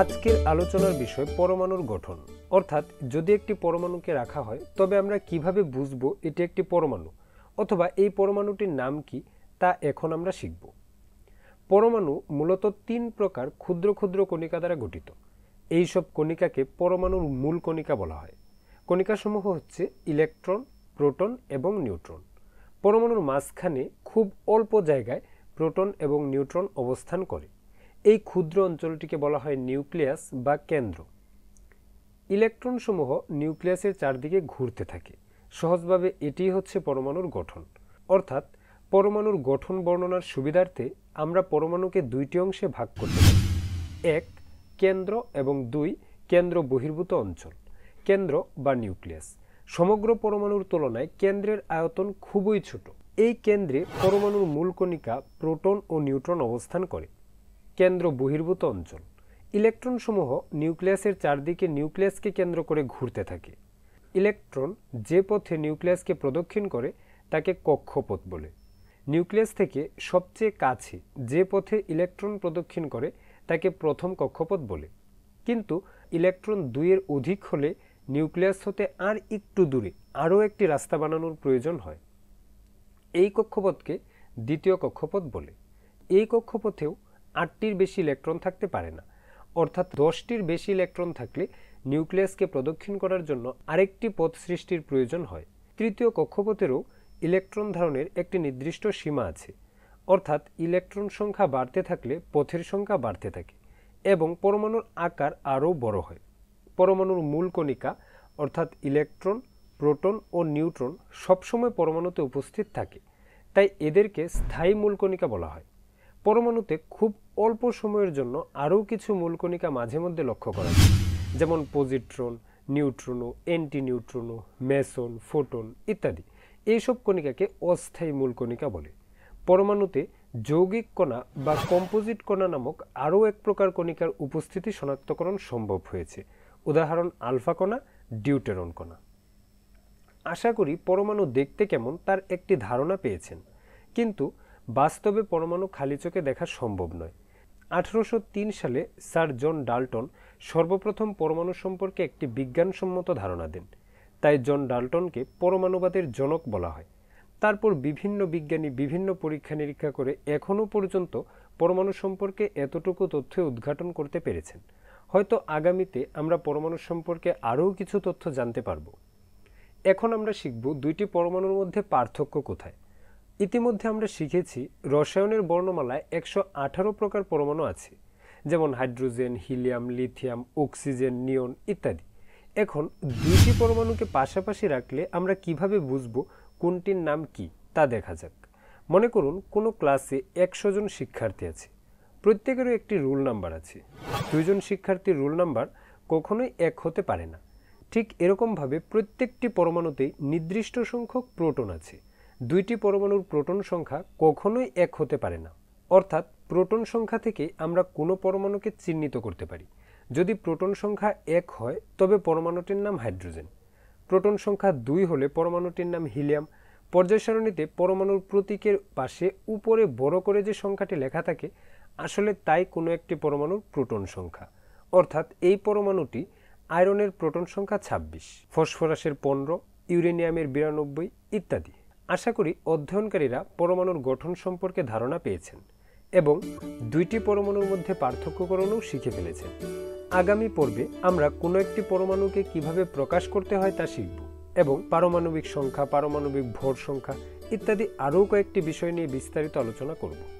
আজকের আলোচনার বিষয় পরমাণুর গঠন অর্থাৎ যদি একটি পরমাণুকে রাখা হয় তবে আমরা কিভাবে বুঝব এটি একটি পরমাণু অথবা এই পরমাণুটির নাম কি তা এখন আমরা শিখব পরমাণু মূলত তিন প্রকার ক্ষুদ্র ক্ষুদ্র কণিকা দ্বারা গঠিত এই সব কণিকাকে পরমাণুর মূল কণিকা বলা হয় কণিকাসমূহ হচ্ছে ইলেকট্রন প্রোটন এবং নিউট্রন পরমাণুর মাঝখানে খুব অল্প জায়গায় প্রোটন এবং নিউট্রন অবস্থান করে এই ক্ষুদ্র অঞ্চলটিকে বলা হয় নিউক্লিয়াস বা কেন্দ্র ইলেকট্রনসমূহ নিউক্লিয়াসের চারদিকে ঘুরতে থাকে সহজভাবে এটি হচ্ছে পরমাণুর গঠন অর্থাৎ পরমাণুর গঠন বর্ণনার সুবিধার্থে আমরা পরমাণুকে দুইটি অংশে ভাগ করতে পারি এক কেন্দ্র এবং দুই কেন্দ্র বহির্ভূত অঞ্চল কেন্দ্র বা নিউক্লিয়াস সমগ্র পরমাণুর তুলনায় কেন্দ্রের আয়তন খুবই ছোট এই কেন্দ্রে পরমাণুর মূল কণিকা প্রোটন ও নিউট্রন অবস্থান করে কেন্দ্র বহির্ভূত অঞ্চল ইলেকট্রনসমূহ নিউক্লিয়াসের চারদিকে নিউক্লিয়াসকে কেন্দ্র করে ঘুরতে থাকে ইলেকট্রন যে পথে নিউক্লিয়াসকে প্রদক্ষিণ করে তাকে কক্ষপথ বলে নিউক্লিয়াস থেকে সবচেয়ে কাছে যে পথে ইলেকট্রন প্রদক্ষিণ করে তাকে প্রথম কক্ষপথ বলে কিন্তু ইলেকট্রন দুইয়ের অধিক হলে নিউক্লিয়াস হতে আর একটু দূরে আরও একটি রাস্তা বানানোর প্রয়োজন হয় এই কক্ষপথকে দ্বিতীয় কক্ষপথ বলে এই কক্ষপথেও আটটির বেশি ইলেকট্রন থাকতে পারে না অর্থাৎ দশটির বেশি ইলেকট্রন থাকলে নিউক্লিয়াসকে প্রদক্ষিণ করার জন্য আরেকটি পথ সৃষ্টির প্রয়োজন হয় তৃতীয় কক্ষপথেরও ইলেকট্রন ধারণের একটি নির্দিষ্ট সীমা আছে অর্থাৎ ইলেকট্রন সংখ্যা বাড়তে থাকলে পথের সংখ্যা বাড়তে থাকে এবং পরমাণুর আকার আরও বড় হয় পরমাণুর মূল কণিকা অর্থাৎ ইলেকট্রন প্রোটন ও নিউট্রন সবসময় পরমাণুতে উপস্থিত থাকে তাই এদেরকে স্থায়ী মূলকণিকা বলা হয় পরমাণুতে খুব অল্প সময়ের জন্য আরও কিছু মূলকণিকা মাঝে মধ্যে লক্ষ্য করা যায় যেমন positron neutrino anti neutrino meson photon ইত্যাদি এইসব কণিকাকে অস্থায়ী মূলকণিকা বলে পরমাণুতে যৌগিক কণা বা কম্পোজিট কণা নামক আরও এক প্রকার কণিকার উপস্থিতি শনাক্তকরণ সম্ভব হয়েছে উদাহরণ আলফা কণা ডিউটেরন কণা আশা করি পরমাণু দেখতে কেমন তার একটি ধারণা পেয়েছেন কিন্তু বাস্তবে পরমাণু খালি চোখে দেখা সম্ভব নয় আঠারোশো সালে স্যার জন ডাল্টন সর্বপ্রথম পরমাণু সম্পর্কে একটি বিজ্ঞানসম্মত ধারণা দেন তাই জন ডাল্টনকে পরমাণুবাদের জনক বলা হয় তারপর বিভিন্ন বিজ্ঞানী বিভিন্ন পরীক্ষা নিরীক্ষা করে এখনও পর্যন্ত পরমাণু সম্পর্কে এতটুকু তথ্য উদ্ঘাটন করতে পেরেছেন হয়তো আগামীতে আমরা পরমাণু সম্পর্কে আরও কিছু তথ্য জানতে পারব এখন আমরা শিখব দুইটি পরমাণুর মধ্যে পার্থক্য কোথায় ইতিমধ্যে আমরা শিখেছি রসায়নের বর্ণমালায় একশো আঠারো প্রকার পরমাণু আছে যেমন hydrogen helium lithium oxygen neon ইত্যাদি এখন দুটি পরমাণুকে পাশাপাশি রাখলে আমরা কিভাবে বুঝব কোনটির নাম কি তা দেখা যাক মনে করুন কোনো ক্লাসে একশো জন শিক্ষার্থী আছে প্রত্যেকেরও একটি রুল নাম্বার আছে দুইজন শিক্ষার্থীর রুল নাম্বার কখনোই এক হতে পারে না ঠিক এরকমভাবে প্রত্যেকটি পরমাণুতেই নির্দিষ্ট সংখ্যক প্রোটন আছে দুইটি পরমাণুর প্রোটন সংখ্যা কখনোই এক হতে পারে না অর্থাৎ প্রোটন সংখ্যা থেকে আমরা কোনো পরমাণুকে চিহ্নিত করতে পারি যদি প্রোটন সংখ্যা এক হয় তবে পরমাণুটির নাম হাইড্রোজেন প্রোটন সংখ্যা দুই হলে পরমাণুটির নাম হিলিয়াম পর্যায় সারণীতে পরমাণুর প্রতীকের পাশে উপরে বড় করে যে সংখ্যাটি লেখা থাকে আসলে তাই কোনো একটি পরমাণুর প্রোটন সংখ্যা অর্থাৎ এই পরমাণুটি আয়রনের প্রোটন সংখ্যা ২৬ ফসফরাসের পনেরো ইউরেনিয়ামের বিরানব্বই ইত্যাদি আশা করি অধ্যয়নকারীরা পরমাণুর গঠন সম্পর্কে ধারণা পেয়েছেন এবং দুইটি পরমাণুর মধ্যে পার্থক্যকরণও শিখে ফেলেছেন আগামী পর্বে আমরা কোনো একটি পরমাণুকে কিভাবে প্রকাশ করতে হয় তা শিখব এবং পারমাণবিক সংখ্যা পারমাণবিক ভোর সংখ্যা ইত্যাদি আরও কয়েকটি বিষয় নিয়ে বিস্তারিত আলোচনা করব